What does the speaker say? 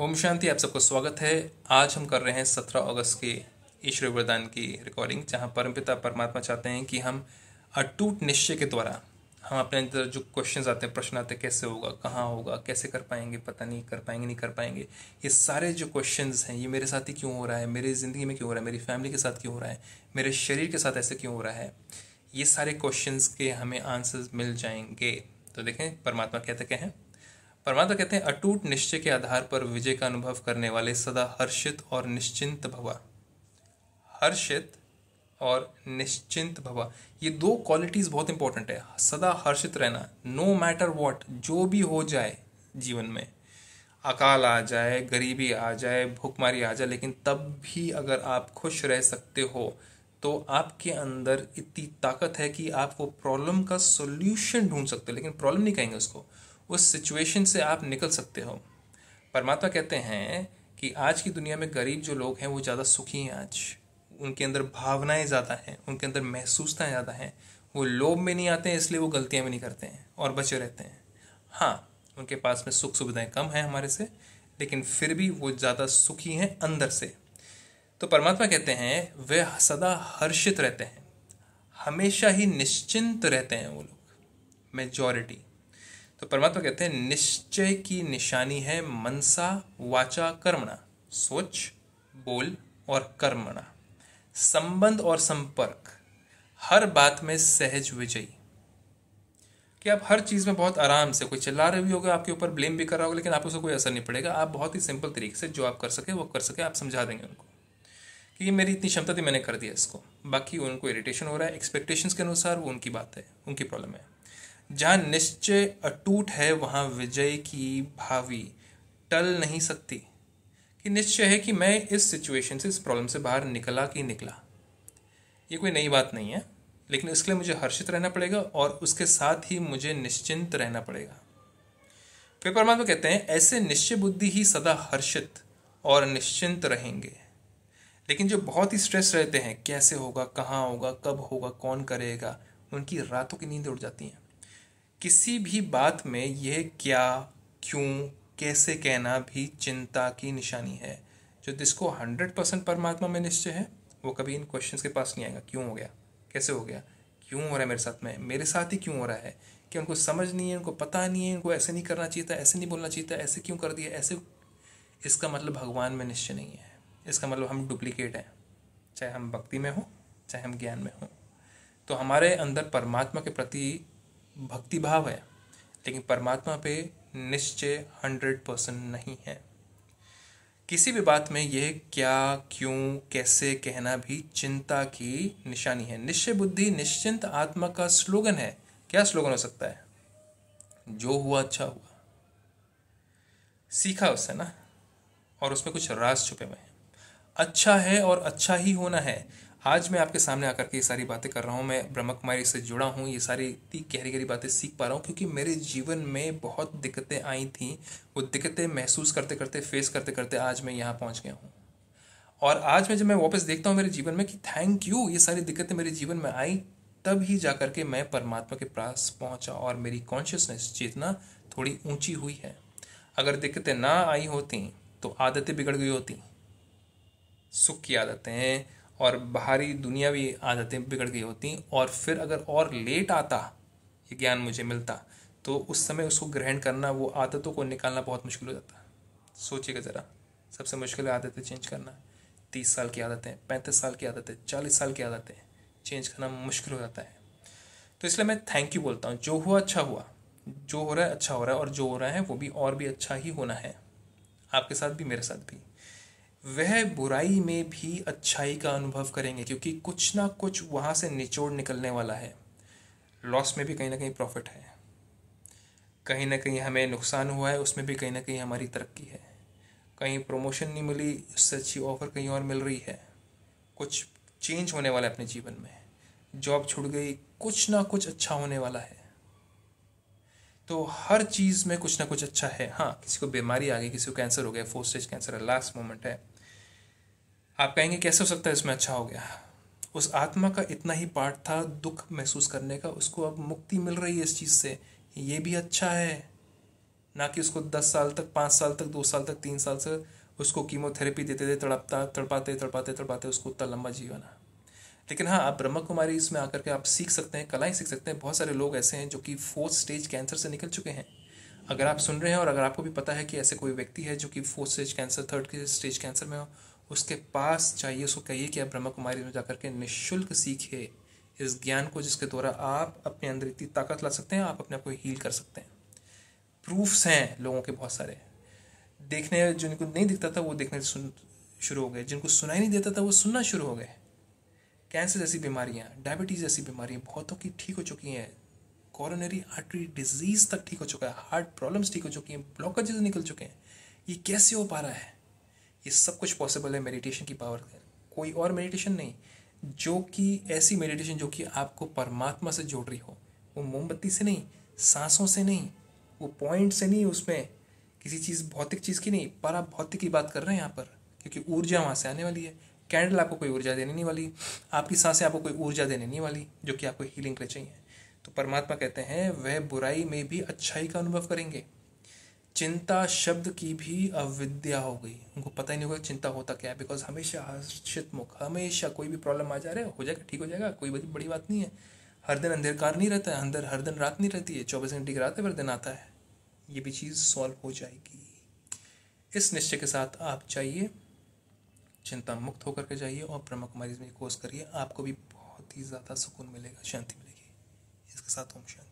ओम शांति आप सबका स्वागत है आज हम कर रहे हैं सत्रह अगस्त के ईश्वर वरदान की रिकॉर्डिंग जहाँ परमपिता परमात्मा चाहते हैं कि हम अटूट निश्चय के द्वारा हम अपने अंदर जो क्वेश्चन आते हैं प्रश्न आते हैं कैसे होगा कहाँ होगा कैसे कर पाएंगे पता नहीं कर पाएंगे नहीं कर पाएंगे ये सारे जो क्वेश्चन हैं ये मेरे साथ ही क्यों हो रहा है मेरी ज़िंदगी में क्यों हो रहा है मेरी फैमिली के साथ क्यों हो रहा है मेरे शरीर के साथ ऐसे क्यों हो रहा है ये सारे क्वेश्चन के हमें आंसर्स मिल जाएंगे तो देखें परमात्मा कहते क्या है परमात्मा कहते हैं अटूट निश्चय के आधार पर विजय का अनुभव करने वाले सदा हर्षित और निश्चिंत भवा हर्षित और निश्चिंत भवा ये दो क्वालिटीज़ बहुत इंपॉर्टेंट है सदा हर्षित रहना नो मैटर वॉट जो भी हो जाए जीवन में अकाल आ जाए गरीबी आ जाए भूखमारी आ जाए लेकिन तब भी अगर आप खुश रह सकते हो तो आपके अंदर इतनी ताकत है कि आप वो प्रॉब्लम का सोल्यूशन ढूंढ सकते हो लेकिन प्रॉब्लम नहीं कहेंगे उसको उस सिचुएशन से आप निकल सकते हो परमात्मा कहते हैं कि आज की दुनिया में गरीब जो लोग हैं वो ज़्यादा सुखी हैं आज उनके अंदर भावनाएं ज़्यादा हैं उनके अंदर महसूसताएँ ज़्यादा हैं वो लोभ में नहीं आते हैं इसलिए वो गलतियाँ भी नहीं करते हैं और बचे रहते हैं हाँ उनके पास में सुख सुविधाएं कम हैं हमारे से लेकिन फिर भी वो ज़्यादा सुखी हैं अंदर से तो परमात्मा कहते हैं वे सदा हर्षित रहते हैं हमेशा ही निश्चिंत रहते हैं वो लोग मेजॉरिटी तो परमात्मा कहते हैं निश्चय की निशानी है मनसा वाचा कर्मणा सोच बोल और कर्मणा संबंध और संपर्क हर बात में सहज विजयी कि आप हर चीज़ में बहुत आराम से कोई चिल्ला रहे भी होगा आपके ऊपर ब्लेम भी कर रहा होगा लेकिन आपको उसको कोई असर नहीं पड़ेगा आप बहुत ही सिंपल तरीके से जो आप कर सके वो कर सके आप समझा देंगे उनको कि ये मेरी इतनी क्षमता थी मैंने कर दिया इसको बाकी उनको इरिटेशन हो रहा है एक्सपेक्टेशंस के अनुसार वो उनकी बात है उनकी प्रॉब्लम है जहाँ निश्चय अटूट है वहाँ विजय की भावी टल नहीं सकती कि निश्चय है कि मैं इस सिचुएशन से इस प्रॉब्लम से बाहर निकला कि निकला ये कोई नई बात नहीं है लेकिन इसके लिए मुझे हर्षित रहना पड़ेगा और उसके साथ ही मुझे निश्चिंत रहना पड़ेगा फिर परमात्मा कहते हैं ऐसे निश्चय बुद्धि ही सदा हर्षित और निश्चिंत रहेंगे लेकिन जो बहुत ही स्ट्रेस रहते हैं कैसे होगा कहाँ होगा कब होगा कौन करेगा उनकी रातों की नींद उड़ जाती हैं किसी भी बात में यह क्या क्यों कैसे कहना भी चिंता की निशानी है जो जिसको हंड्रेड परसेंट परमात्मा में निश्चय है वो कभी इन क्वेश्चंस के पास नहीं आएगा क्यों हो गया कैसे हो गया क्यों हो रहा है मेरे साथ में मेरे साथ ही क्यों हो रहा है कि उनको समझ नहीं है उनको पता नहीं है उनको ऐसे नहीं करना चाहिए था ऐसे नहीं बोलना चाहिए था ऐसे क्यों कर दिया ऐसे इसका मतलब भगवान में निश्चय नहीं है इसका मतलब हम डुप्लीकेट हैं चाहे हम भक्ति में हों चाहे हम ज्ञान में हों तो हमारे अंदर परमात्मा के प्रति भक्ति भाव है लेकिन परमात्मा पे निश्चय हंड्रेड परसेंट नहीं है किसी भी बात में यह क्या क्यों कैसे कहना भी चिंता की निशानी है निश्चय बुद्धि निश्चिंत आत्मा का स्लोगन है क्या स्लोगन हो सकता है जो हुआ अच्छा हुआ सीखा उससे ना और उसमें कुछ राज छुपे हुए हैं अच्छा है और अच्छा ही होना है आज मैं आपके सामने आकर के ये सारी बातें कर रहा हूँ मैं ब्रह्म कुमारी से जुड़ा हूँ ये सारी इतनी गहरी गहरी बातें सीख पा रहा हूँ क्योंकि मेरे जीवन में बहुत दिक्कतें आई थी वो दिक्कतें महसूस करते करते फेस करते करते आज मैं यहाँ पहुँच गया हूँ और आज मैं जब मैं वापस देखता हूँ मेरे जीवन में कि थैंक यू ये सारी दिक्कतें मेरे जीवन में आई तब ही जा कर के मैं परमात्मा के पास पहुँचा और मेरी कॉन्शियसनेस चेतना थोड़ी ऊँची हुई है अगर दिक्कतें ना आई होती तो आदतें बिगड़ गई होती सुख की आदतें और बाहरी दुनिया भी आदतें बिगड़ गई होती और फिर अगर और लेट आता ये ज्ञान मुझे मिलता तो उस समय उसको ग्रहण करना वो आदतों को निकालना बहुत मुश्किल हो जाता सोचिएगा ज़रा सबसे मुश्किल आदतें चेंज करना तीस साल की आदतें पैंतीस साल की आदतें चालीस साल की आदतें चेंज करना मुश्किल हो जाता है तो इसलिए मैं थैंक यू बोलता हूँ जो हुआ अच्छा हुआ जो हो रहा है अच्छा हो रहा है और जो हो रहा है वो भी और भी अच्छा ही होना है आपके साथ भी मेरे साथ भी वह बुराई में भी अच्छाई का अनुभव करेंगे क्योंकि कुछ ना कुछ वहाँ से निचोड़ निकलने वाला है लॉस में भी कहीं ना कहीं प्रॉफिट है कहीं ना कहीं हमें नुकसान हुआ है उसमें भी कहीं ना कहीं हमारी तरक्की है कहीं प्रमोशन नहीं मिली उससे अच्छी ऑफर कहीं और मिल रही है कुछ चेंज होने वाला है अपने जीवन में जॉब छूट गई कुछ ना कुछ अच्छा होने वाला है तो हर चीज़ में कुछ ना कुछ अच्छा है हाँ किसी को बीमारी आ गई किसी को कैंसर हो गया फोर्थ स्टेज कैंसर है लास्ट मोमेंट है आप कहेंगे कैसे हो सकता है इसमें अच्छा हो गया उस आत्मा का इतना ही पार्ट था दुख महसूस करने का उसको अब मुक्ति मिल रही है इस चीज़ से ये भी अच्छा है ना कि उसको दस साल तक पाँच साल तक दो साल तक तीन साल से उसको कीमोथेरेपी देते थे तड़पता तड़पाते तड़पाते तड़पाते उसको उतना लंबा जीवन है लेकिन हाँ आप ब्रह्म कुमारी इसमें आकर के आप सीख सकते हैं कलाएँ सीख सकते हैं बहुत सारे लोग ऐसे हैं जो कि फोर्थ स्टेज कैंसर से निकल चुके हैं अगर आप सुन रहे हैं और अगर आपको भी पता है कि ऐसे कोई व्यक्ति है जो कि fourth stage cancer third stage cancer में हो उसके पास चाहिए उसको कहिए कि आप ब्रह्मा कुमारी में जाकर के निःशुल्क सीखिए इस ज्ञान को जिसके द्वारा आप अपने अंदर इतनी ताकत ला सकते हैं आप अपने आप को हील कर सकते हैं प्रूफ्स हैं लोगों के बहुत सारे देखने जिनको नहीं दिखता था वो देखने सुन शुरू हो गए जिनको सुनाई नहीं देता था वो सुनना शुरू हो गए कैंसर जैसी बीमारियाँ डायबिटीज़ जैसी बीमारियाँ बहुतों की ठीक हो चुकी हैं कॉरोनरी आर्टरी डिजीज़ तक ठीक हो चुका है हार्ट प्रॉब्लम्स ठीक हो चुकी हैं ब्लॉकेजेस निकल चुके हैं ये कैसे हो पा रहा है ये सब कुछ पॉसिबल है मेडिटेशन की पावर कोई और मेडिटेशन नहीं जो कि ऐसी मेडिटेशन जो कि आपको परमात्मा से जोड़ रही हो वो मोमबत्ती से नहीं सांसों से नहीं वो पॉइंट से नहीं उसमें किसी चीज़ भौतिक चीज़ की नहीं पर आप भौतिक की बात कर रहे हैं यहाँ पर क्योंकि ऊर्जा वहाँ से आने वाली है कैंडल आपको कोई ऊर्जा देने नहीं वाली आपकी सांसें आपको कोई ऊर्जा देने नहीं वाली जो कि आपको हीलिंग के लिए चाहिए तो परमात्मा कहते हैं वह बुराई में भी अच्छाई का अनुभव करेंगे चिंता शब्द की भी अविद्या हो गई उनको पता ही नहीं होगा चिंता होता क्या है बिकॉज हमेशा हर्षित मुख हमेशा कोई भी प्रॉब्लम आ जा रहा है हो जाएगा ठीक हो जाएगा कोई बड़ी बड़ी बात नहीं है हर दिन अंधेरकार नहीं रहता है अंदर हर दिन रात नहीं रहती है चौबीस घंटे की रात है पर दिन आता है ये भी चीज़ सॉल्व हो जाएगी इस निश्चय के साथ आप जाइए चिंता मुक्त होकर के जाइए और ब्रह्म कुमारी कोर्स करिए आपको भी बहुत ही ज़्यादा सुकून मिलेगा शांति मिलेगी इसके साथ ओम शांति